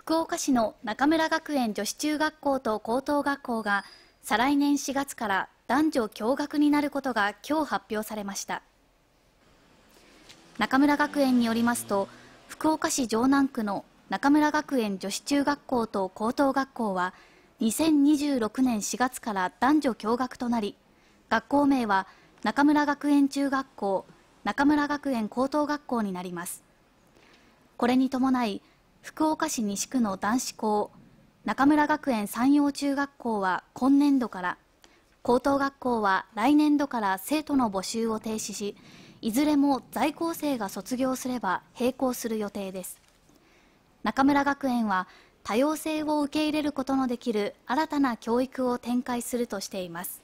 福岡市の中村学園女子中学校と高等学校が再来年4月から男女共学になることが今日発表されました中村学園によりますと福岡市城南区の中村学園女子中学校と高等学校は2026年4月から男女共学となり学校名は中村学園中学校中村学園高等学校になりますこれに伴い福岡市西区の男子校中村学園山陽中学校は今年度から高等学校は来年度から生徒の募集を停止しいずれも在校生が卒業すれば並行する予定です中村学園は多様性を受け入れることのできる新たな教育を展開するとしています